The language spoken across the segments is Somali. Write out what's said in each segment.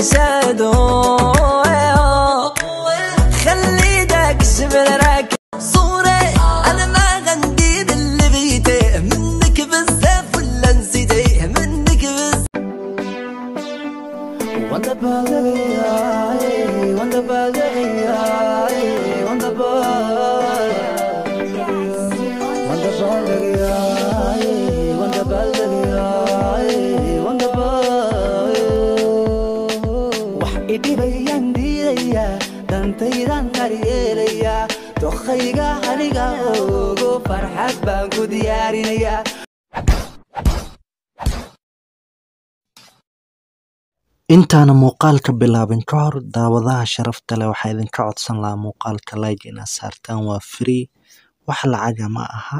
شادو intaana muuqaalka bilaabin ka hor daawadaha sharafta leh waxaa idinka codsan lahaa muuqaalka like inaad saartaan waa free wax lacaga ah ma aha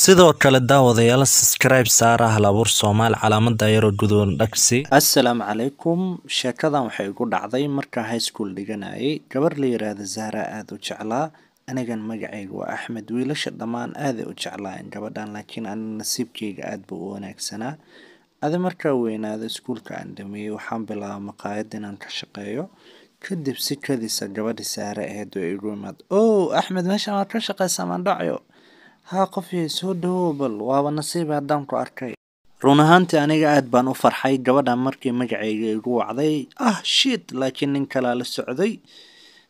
sidoo kale daawadayaal subscribe saara ah, halabuur soomaal calaamada yaroo gudoon dhagsi assalaamu calaykum sheekadan waxay igu dhacday markaa school dhiganayay gabar la yiraahda zahra aada u jeclaa anigan magacayga waa axmed wiilasha dhammaan aaday u jeclaayan gabadhan laakiin ani nasiibkayga aada buu u wanaagsanaa adi markaa weynaada iskuulka aan dhameeyey waxaan bilaaba maqaayad inaan ka shaqeeyo kadib si kadisa ah, gabadhi saare aheed oo igu imaad o axmed meeshaan waad ka shaqeysaa dhacyo Haa soo sodawow bal waaba nasiib ah, haddaan ku arkay. Run ahaantii aniga aad baan u farxay gabadhan markii magacayga igu wacday. Ah shit, laakiin nin kalaa la socday.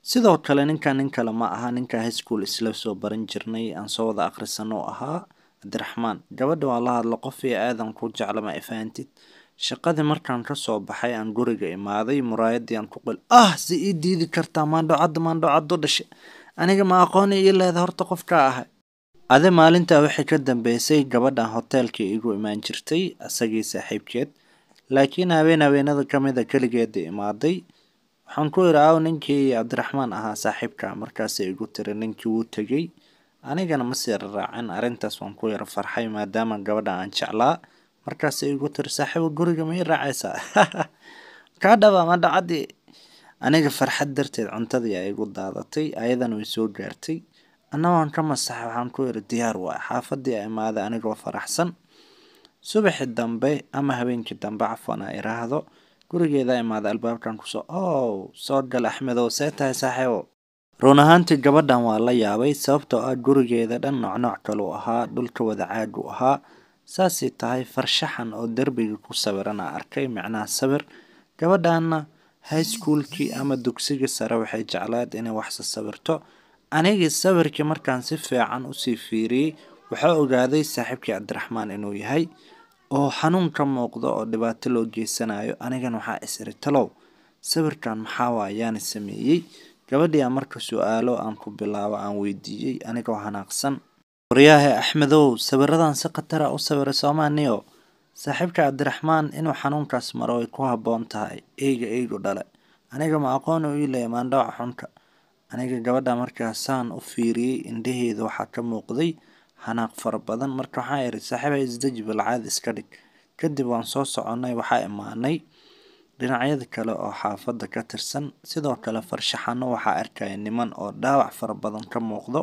Sidoo kale ninkan nin kale ma aha ninka high school isla soo baran jirnay aan soo wada akhrisanno ahaa Cabdiraxmaan. Gabadha waa la hadla qofyo aadan ku jecla ma ifahantid. Shaqadii markaan ka soo baxay aan guriga imaaday muraayadii aan ku qil. Ah si ii diidi kartaa maandho cad maandho u dhashay. Aniga ma aqooni ii leeda horta qofka ahay. Ade maalintaa wixii ka dambeysay gabadhan hoteelka igu imaan jirtay asagii saaxiibkeed. Laakiin habeen habeenada ka mida ah imaaday. Waxaan ku idhi caawa ninkii Cabdiraxmaan ahaa saaxiibka markaasay igu tiri ninkii wuu tegey. Anigana ma sii raraacin arrintaas waan ku yara farxay maadaama gabadhan aan jeclaa. Markaasay igu tiri saaxiibo guriga ma ii raacaysaa? Kaa dhaba ma dhacdii? Aniga farxad darteed cuntadii ayaa igu daadatay ayadana way soo gaartay. Anna waan ka masaxa waxaan ku idhi diyaar waay xaafadii aa imaade anigoo faraxsan. Subaxii dambe ama habeenkii dambe cafwan aa idhaahdo, gurigeedaa imaade albaabkan kusoo ow oh, soo gal Axmedow see tahay saaxiibo Run ahaantii gabadhan waa la yaabay sababtoo ah gurigeeda dhan nocnooc kaluu ahaa, dhulka wada caaguu ahaa. Saasay tahay farshaxan oo derbiga ku sawiran aa arkay micnaha sawir. Gabadhaana high schoolkii ama dugsigii sare waxay jeclaad inay wax sasawirto. Anigii sawirkii markaan si fiican u sii fiiriyey, waxaa ogaaday saaxiibkii Cabdiraxmaan inuu yahay oo xanuun ka muuqda oo dhibaato loo geysanayo. Anigana waxaa is talow, sawirkan maxaa waye yaani sameeyey? Gabadhii marka su-aalo aan ku bilaabo aan weydiiyey ah anigoo hanaaqsan Waryaahe Axmedow, sawiradan si khatara u sawiray Soomaaliyow. Saaxiibka Cabdiraxmaan inuu xanuunkaas maro way ku habboon tahay. Eeyga eeygu dhale, aniga ma aqoon u iileey maandhawaca xunka aniga gabadha markaa saan u fiiriyey indhaheeda waxaa ka muuqday xanaaq fara badan marka waxaan idhi saaxiibay isdeji balcaad iska dhig kadib waan soo soconnay waxaa imaanay dhinacyada kale oo xaafadda ka tirsan sidoo kale farshaxano waxaa arkaya niman oo dhaawac fara badan ka muuqdo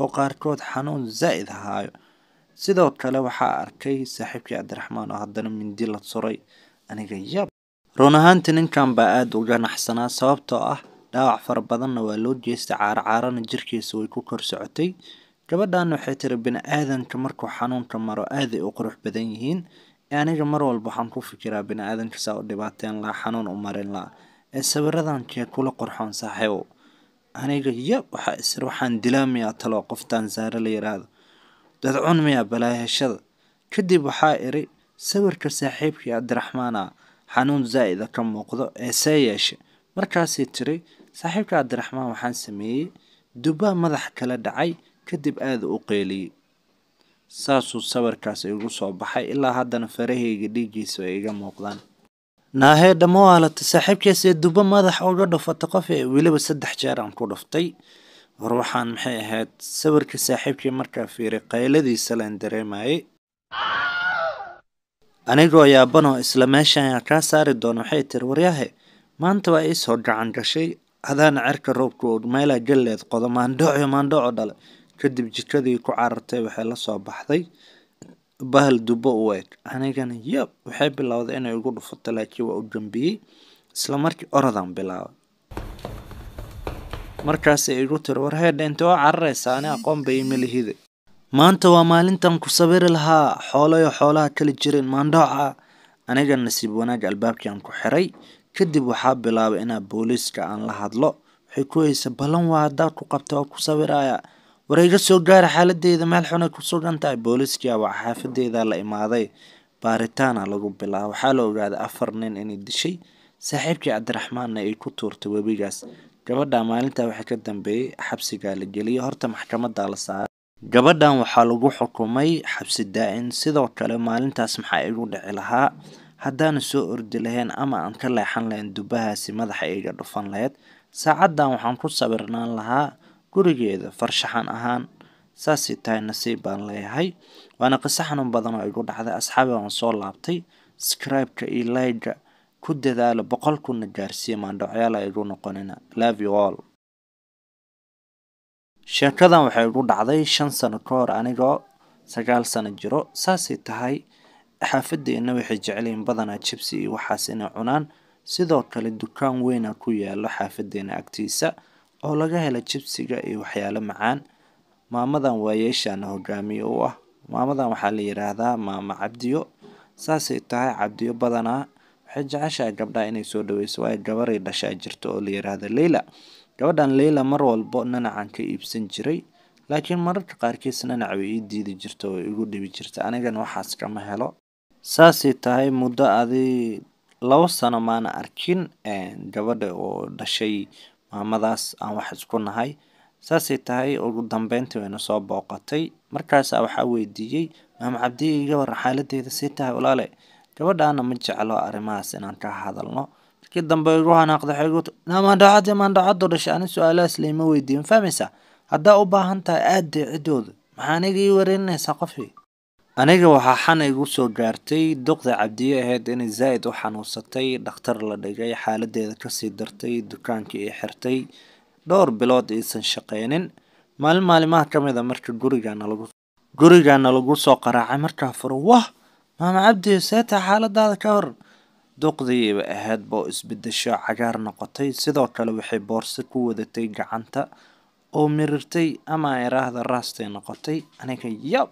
oo qaarkood xanuun zaa-id ahaayo sidoo kale waxaa arkay saaxiibkii cabdiraxmaan oo haddana mindi la suray aniga yab run ahaanti ninkan baa aada uga naxsanaa sababtoo ah Dhaawac fara badanna waa loo geystay caarcaarana jirkiisa way ku kor socotay. Gabadhan waxay tiri aadanka markuu xanuunka maro aaday u qurux badan yihiin. Aniga mar walba waxaan ku fikiraa bini'aadanka saa u dhibaateen laa xanuun u marin laa. Ee sawiradankee kula qurxoon saaxiibow. Aniga ya waxaa isir waxaan dilaa miyaa talo qof Tanzaniya la yiraahdo. Dadcun miyaa balaayashada. Kadib waxaa iri sawirka saaxiibkii Cabdiraxmaan ah xanuun zaa'ida ka muuqdo ee see yeeshe markaasii tiri saaxiibka cabdiraxmaan waxaan sameeyey dubbaa madaxa kala dhacay kadib aada u qeeliyey saasuu sawirkaas igu soo baxay ilaa haddana farahayga dhiiggiisa ay iga muuqdaan naahee dhammo aalata saaxiibkaasee dubbo madax uga dhufata ee weliba saddex jeer aan ku dhuftay war waxaan maxay ahayd sawirka saaxiibkii markaa fiiray qayladiisa laan dareemayay anigoo yaabanoo isla meeshaan kaa saari doona waxay tiri waryahe maanta waa ii gacan gashay hadaana cerka roobkood meelaa galleed qodo maandhoocio maandhooco dhale kadib jikadii ku carartay waxay la soo baxday bahal dubbo u eeg anigana yab waxay bilowday inay ugu dhufato laakiin waa u gambiyey isla markii orodaan bilaabay markaasay igu tiri war heedha oo cararaysa ani aqoon bay ima lihida maanta waa maalintan ku sabiri lahaa xoolayo xoolaha kala jirin maandhooca aniga nasiib wanaag albaabkiiaan ku xiray Kadib waxaa bilaabay inaa booliiska aan la hadlo, waxay ku heysay ballan waa haddaad ku qabtay waa ku sawiraya. War soo gaara xaaladeeda meel xun ay ku sugan tahay. Booliiskii waa xaafadeeda la imaaday. Baaritaana lagu bilaabo Waxaa la ogaaday afar nin inay dishay. Saaxiibkii Cabdiraxmaanna ay ku tuurtay webigaas. Gabadha maalintaa waxaa ka dambeeyay xabsigaa la geliyay. Horta maxkamadaa la saaray. Gabadhan waxaa lagu xukumay xabsi daa-in Sidoo kale maalintaas maxaa igu dhici lahaa haddaanu soo ordi lahayn ama aan ka leexan lahayn dubahaasi madaxa iga dhufan lahayd saacadan waxaan ku sawirnaan lahaa gurigeeda farshaxan ahaan saasay tahay nasiib baan leeyahay waana qiso xanuun badan oo igu dhacday asxaabi aan soo laabtay scribe iyo layga ku dadaalo boqol kunna gaarsiiya maandhocyaala igu noqonina laviol sheekadan waxay igu dhacday shan sano ka hor anigoo sagaal sano jiro saasay tahay xaafadeena waxay jecelyihiin badanaa jibsi iyo waxaas inay cunaan sidoo kale dukaan weyna ku yaalo xaafadeena agtiisa oo laga hela jibsiga iyo waxyaalo macaan maamadan waa yeeshaana hogaamiye u ah maamadan waxaa la yiraahdaa maamo cabdiyo saasay tahay cabdiyo badanaa waxay jeceshahay gabdhaha inay soo dhaweyso waayo gabaray dhashaa jirta oo la yiraahda leyla gabadhan leyla mar walbo nanacan ka iibsan jiray laakiin mararka qaarkiis nanac way ii diidi jirta oo igu dhibi jirta anigana waxaas kama helo saasay tahay muddo adi labo sano maana arkin gabadha oo dhashay maamadaas aan wax isku nahay saasay tahay ugu dambeyntii wayna soo booqatay markaasaa ah waxaa weydiiyey maama cabdi gabar xaaladeeda sii tahay walaale gabadhaana ma jeclo arrimahaas inaan ka hadalno markii dambe igu hanaaqdaxeegoodamaandhacad maandhacado dhashay ani su-aalahaas layma weydiin fahmaysaa haddaa u baahan tahay aada dee ciddooda maxaaniga ii wareerinaysaa qofii Aniga waxaa xan igu soo gaartay duqda cabdiye ahayd inay zaa-id u xanuunsatay dhakhtar la dhigay xaaladeeda kasii dartay dukaankii ay xirtay dhowr bilood iisan shaqeynin maalin maalimaha ka mid a ah marka gurigaana lagu soo qaraacay markaa furo wah maama cabdiye seeta xaaladaada ka hor duqdiiba ahayd boo isbedesho cagaar noqotay sidoo kale waxay boorse ku wadatay gacanta oo mirirtay ama iraahda raastay noqotay aniga yab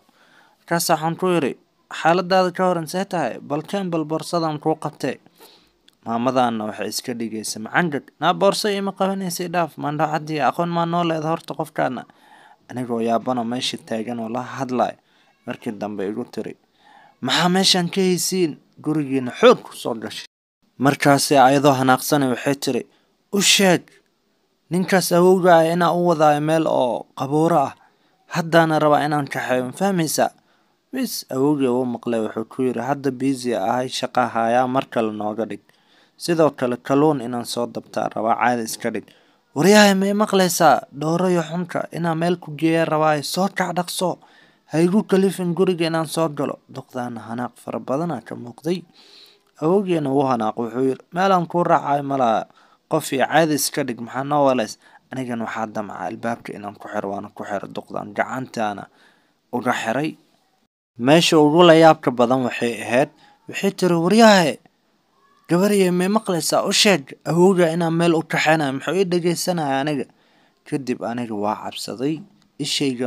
Markaas waxaan ku yidhi xaaladaada ka hor intee tahay? Balkeen bal boorsadaan kuu qabtee. Maamadaanna waxay iska dhigaysa macangag. Naa boorso ima qabanaysay dhaaf mandhaacadii aqoon maa noo leeda horta qofkaana. Anigoo yaabana meesha taagan oo la hadlay Markii dambe igu tiri, maxaa meeshaan ka haysiin? Gurigiina xoog ku soo gashay. markaasi ayadoo hanaaqsanay waxay tiri, u sheeg ninkaas awowga ah inaa u wadaayo meel oo qabuuro ah. Haddaana rabaa inaan kaxeeyo, ma fahmaysaa? Bes awoowgay wuu maqlay wuxuu ku yiri hadda busy ahay shaqo haya mar kale nooga dhig. Sidoo kale kalluun inaan soo dabtaa rabaa caadi iska dhig. Waryahay may maqlaysaa? Dhooro iyo xunka inaan meel ku geeya rabaa soo kac dhaqso. Ha kalifin guriga inaan soo galo. Duqdaana hanaaq fara badanaa ka muuqday. Awoowgeena wuu hanaaq wuxuu yidhi meel aan kuu raacay malaha. Qof iyo caadi iska dhig maxaa noo walays. Anigana waxaa damcaa albaabka inaan ku xiro waana ku xiro duqdaan gacantaana uga xiray. Meesha ugu la yaabka badan waxay ahayd Waxay tiri waryahe, gabaryahay may maqlaysaa u sheeg awooga inaan meel u kaxaynayo muxuu ii dhagaysanaya aniga. Kadib aniga waa cabsaday. Ishayga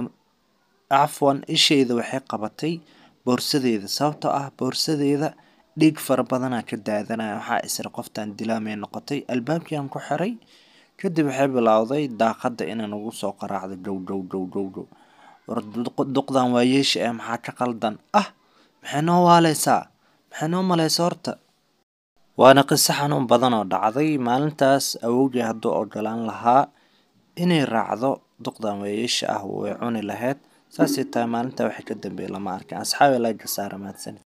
cafwan ishayda waxay qabatay boorsadeeda sababto ah boorsadeeda dhiig fara badanaa ka daadanaya. Waxaa isra qoftan dilaamay may noqotay. Albaabkiiaan ku xiray. Kadib waxay bilowday daaqada inaan ugu soo qaraacdo gow gow gow gow gow warduqdan waa yeeshe ee maxaa ka qaldan ah maxay noo waalaysaa maxay noo malaysa horta waana qiso xanuun badan oo dhacday maalintaas awowgii hadduu ogolaan lahaa inay raacdo duqdan waayeesha ah way cuni lahayd saasay tahay maalintaa waxay ka dambeeyey lama arkan asxaabi laga saara mahadsanid